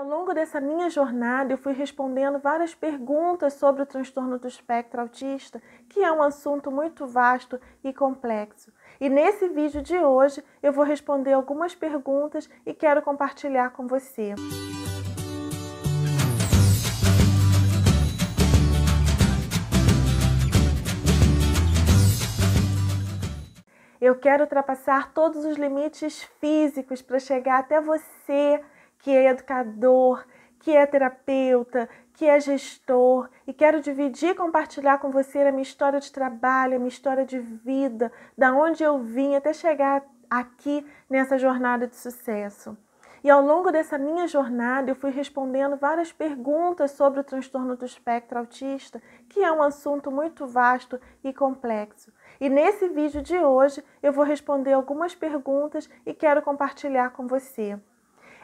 Ao longo dessa minha jornada, eu fui respondendo várias perguntas sobre o transtorno do espectro autista, que é um assunto muito vasto e complexo. E nesse vídeo de hoje, eu vou responder algumas perguntas e quero compartilhar com você. Eu quero ultrapassar todos os limites físicos para chegar até você que é educador, que é terapeuta, que é gestor e quero dividir e compartilhar com você a minha história de trabalho, a minha história de vida, da onde eu vim até chegar aqui nessa jornada de sucesso. E ao longo dessa minha jornada, eu fui respondendo várias perguntas sobre o transtorno do espectro autista, que é um assunto muito vasto e complexo. E nesse vídeo de hoje, eu vou responder algumas perguntas e quero compartilhar com você.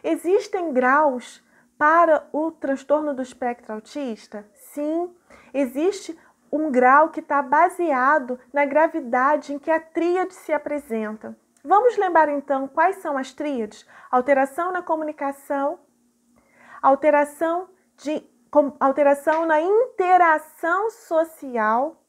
Existem graus para o transtorno do espectro autista? Sim, existe um grau que está baseado na gravidade em que a tríade se apresenta. Vamos lembrar então quais são as tríades: alteração na comunicação, alteração, de, alteração na interação social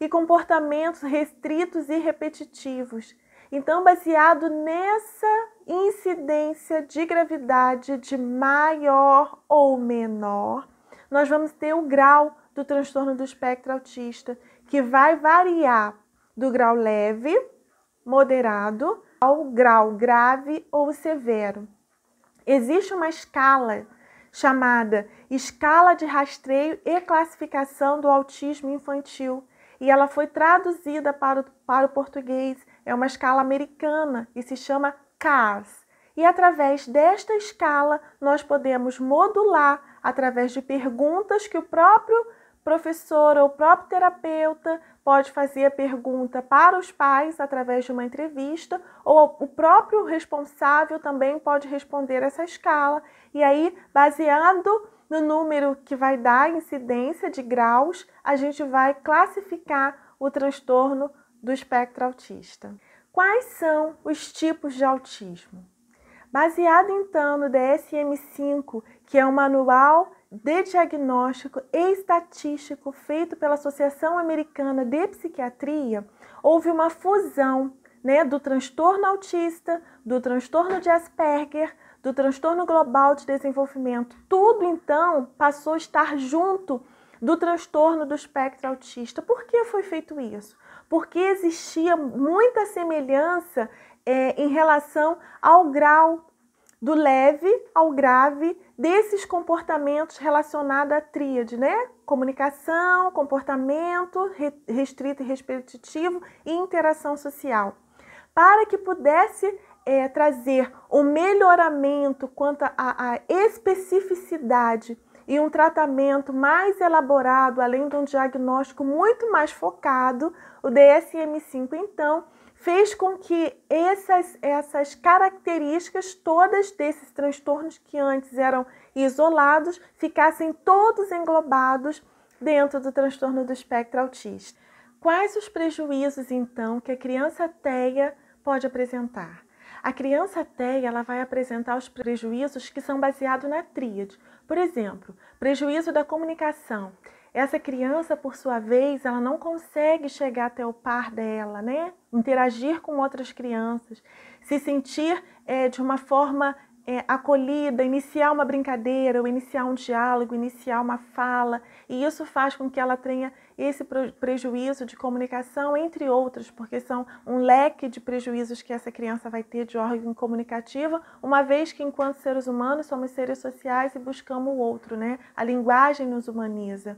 e comportamentos restritos e repetitivos. Então, baseado nessa incidência de gravidade de maior ou menor, nós vamos ter o grau do transtorno do espectro autista, que vai variar do grau leve, moderado, ao grau grave ou severo. Existe uma escala chamada Escala de Rastreio e Classificação do Autismo Infantil, e ela foi traduzida para o, para o português. É uma escala americana e se chama cas E através desta escala, nós podemos modular através de perguntas que o próprio professor ou o próprio terapeuta pode fazer a pergunta para os pais através de uma entrevista, ou o próprio responsável também pode responder essa escala. E aí, baseando no número que vai dar incidência de graus, a gente vai classificar o transtorno do espectro autista. Quais são os tipos de autismo? Baseado então no DSM-5, que é um manual de diagnóstico e estatístico feito pela Associação Americana de Psiquiatria, houve uma fusão né, do transtorno autista, do transtorno de Asperger, do transtorno global de desenvolvimento. Tudo então passou a estar junto do transtorno do espectro autista. Por que foi feito isso? porque existia muita semelhança é, em relação ao grau do leve ao grave desses comportamentos relacionados à tríade, né? Comunicação, comportamento restrito e repetitivo e interação social. Para que pudesse é, trazer um melhoramento quanto à especificidade e um tratamento mais elaborado, além de um diagnóstico muito mais focado, o DSM-5 então fez com que essas, essas características todas desses transtornos que antes eram isolados ficassem todos englobados dentro do transtorno do espectro autista. Quais os prejuízos então que a criança TEA pode apresentar? A criança até ela vai apresentar os prejuízos que são baseados na tríade. Por exemplo, prejuízo da comunicação. Essa criança, por sua vez, ela não consegue chegar até o par dela, né? Interagir com outras crianças, se sentir é, de uma forma é, acolhida, iniciar uma brincadeira, ou iniciar um diálogo, iniciar uma fala, e isso faz com que ela tenha esse prejuízo de comunicação, entre outros, porque são um leque de prejuízos que essa criança vai ter de órgão comunicativo, uma vez que, enquanto seres humanos, somos seres sociais e buscamos o outro, né? A linguagem nos humaniza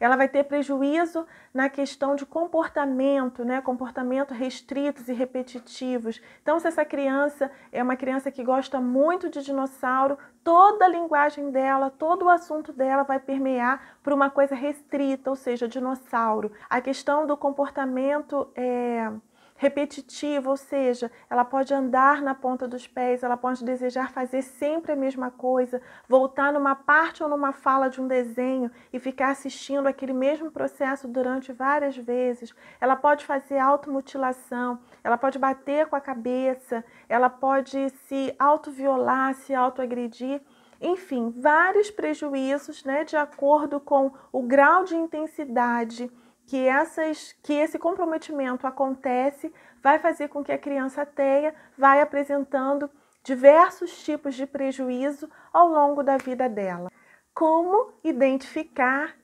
ela vai ter prejuízo na questão de comportamento, né? Comportamento restritos e repetitivos. Então, se essa criança é uma criança que gosta muito de dinossauro, toda a linguagem dela, todo o assunto dela vai permear para uma coisa restrita, ou seja, dinossauro. A questão do comportamento é repetitiva, ou seja, ela pode andar na ponta dos pés, ela pode desejar fazer sempre a mesma coisa, voltar numa parte ou numa fala de um desenho e ficar assistindo aquele mesmo processo durante várias vezes. Ela pode fazer automutilação, ela pode bater com a cabeça, ela pode se autoviolar, se autoagredir enfim, vários prejuízos né, de acordo com o grau de intensidade que, essas, que esse comprometimento acontece, vai fazer com que a criança tenha, vai apresentando diversos tipos de prejuízo ao longo da vida dela. Como identificar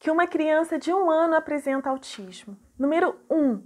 que uma criança de um ano apresenta autismo? Número 1. Um,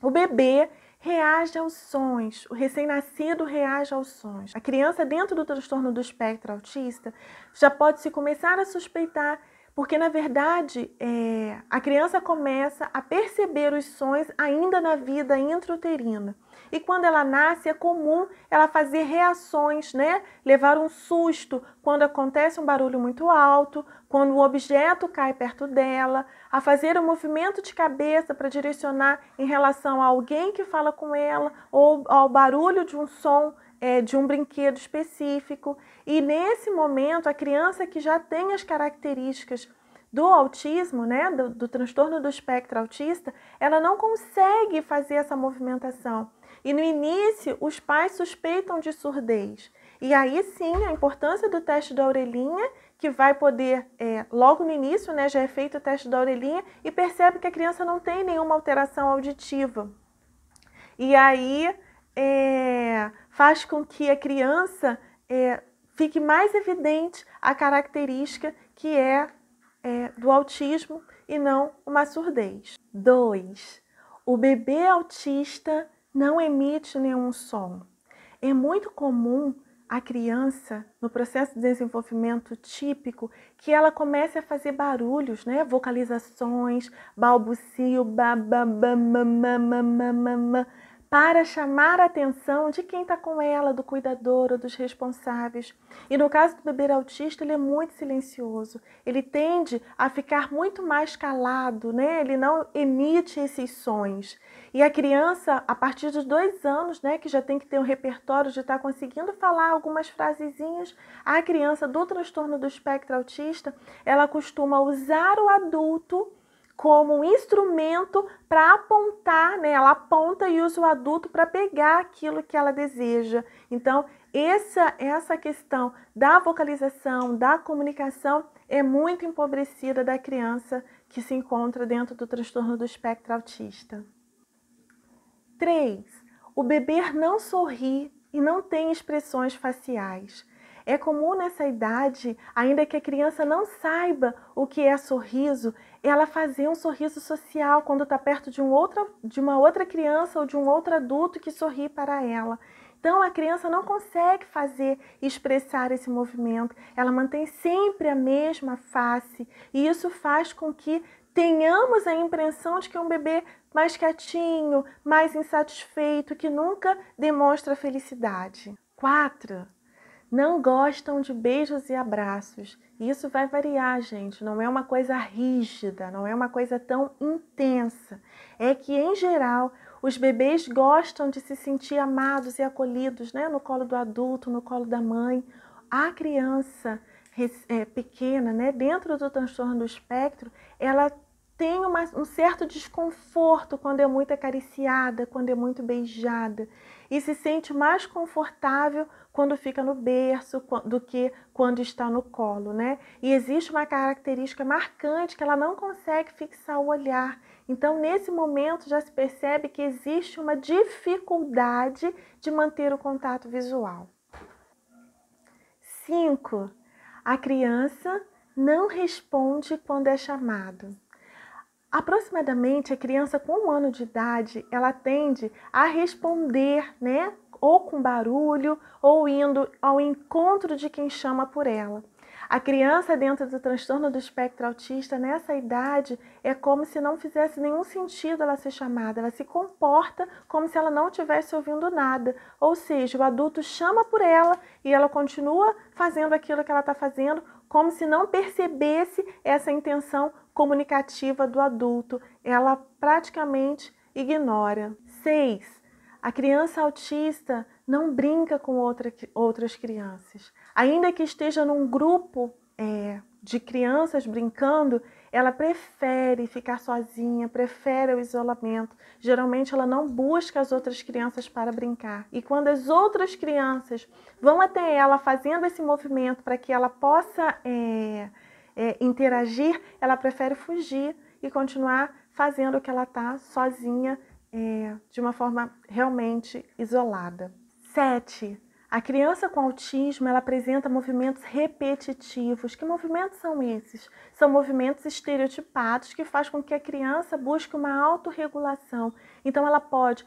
o bebê reage aos sons, o recém-nascido reage aos sons. A criança dentro do transtorno do espectro autista já pode se começar a suspeitar porque, na verdade, é, a criança começa a perceber os sonhos ainda na vida intrauterina. E quando ela nasce, é comum ela fazer reações, né? Levar um susto quando acontece um barulho muito alto, quando um objeto cai perto dela, a fazer um movimento de cabeça para direcionar em relação a alguém que fala com ela ou ao barulho de um som é, de um brinquedo específico. E nesse momento, a criança que já tem as características do autismo, né, do, do transtorno do espectro autista, ela não consegue fazer essa movimentação. E no início, os pais suspeitam de surdez. E aí sim, a importância do teste da orelhinha, que vai poder, é, logo no início, né, já é feito o teste da orelhinha e percebe que a criança não tem nenhuma alteração auditiva. E aí, é, faz com que a criança é, fique mais evidente a característica que é, é do autismo e não uma surdez. 2. O bebê autista não emite nenhum som. É muito comum a criança, no processo de desenvolvimento típico, que ela comece a fazer barulhos, né? vocalizações, balbucio, babamamamamamamam para chamar a atenção de quem está com ela, do cuidador ou dos responsáveis. E no caso do bebê autista, ele é muito silencioso, ele tende a ficar muito mais calado, né? ele não emite esses sons. E a criança, a partir dos dois anos, né, que já tem que ter um repertório de estar tá conseguindo falar algumas frasezinhas, a criança do transtorno do espectro autista, ela costuma usar o adulto como um instrumento para apontar, né? Ela aponta e usa o adulto para pegar aquilo que ela deseja. Então, essa essa questão da vocalização, da comunicação é muito empobrecida da criança que se encontra dentro do transtorno do espectro autista. 3. O bebê não sorri e não tem expressões faciais. É comum nessa idade, ainda que a criança não saiba o que é sorriso, ela fazer um sorriso social quando está perto de, um de uma outra criança ou de um outro adulto que sorri para ela. Então a criança não consegue fazer expressar esse movimento, ela mantém sempre a mesma face e isso faz com que tenhamos a impressão de que é um bebê mais quietinho, mais insatisfeito, que nunca demonstra felicidade. 4 não gostam de beijos e abraços. Isso vai variar, gente. Não é uma coisa rígida, não é uma coisa tão intensa. É que, em geral, os bebês gostam de se sentir amados e acolhidos né? no colo do adulto, no colo da mãe. A criança é, pequena, né? dentro do transtorno do espectro, ela tem uma, um certo desconforto quando é muito acariciada, quando é muito beijada, e se sente mais confortável quando fica no berço do que quando está no colo, né? E existe uma característica marcante que ela não consegue fixar o olhar. Então, nesse momento, já se percebe que existe uma dificuldade de manter o contato visual. 5. A criança não responde quando é chamado. Aproximadamente a criança com um ano de idade, ela tende a responder, né, ou com barulho, ou indo ao encontro de quem chama por ela. A criança dentro do transtorno do espectro autista, nessa idade, é como se não fizesse nenhum sentido ela ser chamada, ela se comporta como se ela não estivesse ouvindo nada. Ou seja, o adulto chama por ela e ela continua fazendo aquilo que ela está fazendo, como se não percebesse essa intenção comunicativa do adulto, ela praticamente ignora. 6. A criança autista não brinca com outra, outras crianças. Ainda que esteja num grupo é, de crianças brincando, ela prefere ficar sozinha, prefere o isolamento. Geralmente ela não busca as outras crianças para brincar. E quando as outras crianças vão até ela fazendo esse movimento para que ela possa é, é, interagir, ela prefere fugir e continuar fazendo o que ela está sozinha, é, de uma forma realmente isolada. 7. A criança com autismo ela apresenta movimentos repetitivos. Que movimentos são esses? São movimentos estereotipados que faz com que a criança busque uma autorregulação então ela pode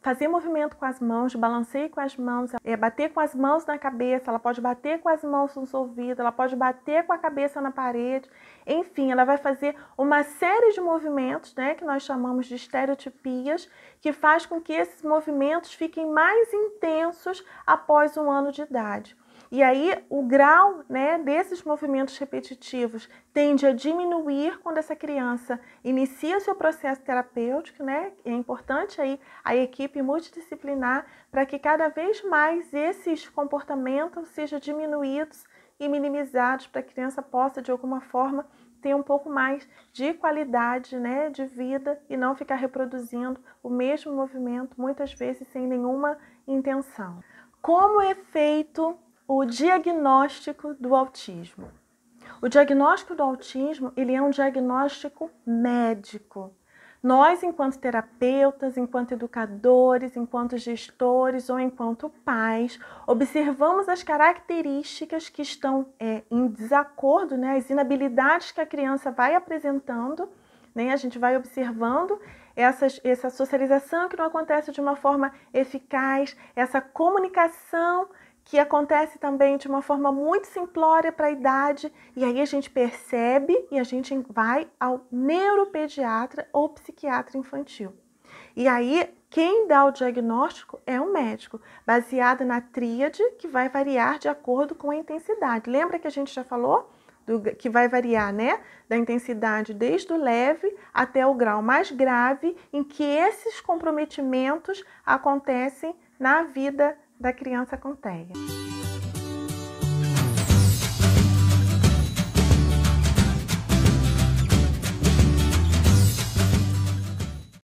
fazer movimento com as mãos, balanceio com as mãos, é, bater com as mãos na cabeça, ela pode bater com as mãos nos ouvidos, ela pode bater com a cabeça na parede. Enfim, ela vai fazer uma série de movimentos, né, que nós chamamos de estereotipias, que faz com que esses movimentos fiquem mais intensos após um ano de idade. E aí o grau né, desses movimentos repetitivos tende a diminuir quando essa criança inicia o seu processo terapêutico, né? É importante aí a equipe multidisciplinar para que cada vez mais esses comportamentos sejam diminuídos e minimizados para a criança possa de alguma forma ter um pouco mais de qualidade né, de vida e não ficar reproduzindo o mesmo movimento, muitas vezes sem nenhuma intenção. Como é feito o diagnóstico do autismo. O diagnóstico do autismo, ele é um diagnóstico médico. Nós, enquanto terapeutas, enquanto educadores, enquanto gestores ou enquanto pais, observamos as características que estão é, em desacordo, né, as inabilidades que a criança vai apresentando, né, a gente vai observando essas, essa socialização que não acontece de uma forma eficaz, essa comunicação que acontece também de uma forma muito simplória para a idade, e aí a gente percebe e a gente vai ao neuropediatra ou psiquiatra infantil. E aí, quem dá o diagnóstico é um médico, baseado na tríade que vai variar de acordo com a intensidade. Lembra que a gente já falou do, que vai variar, né? Da intensidade desde o leve até o grau mais grave, em que esses comprometimentos acontecem na vida da criança com TEA.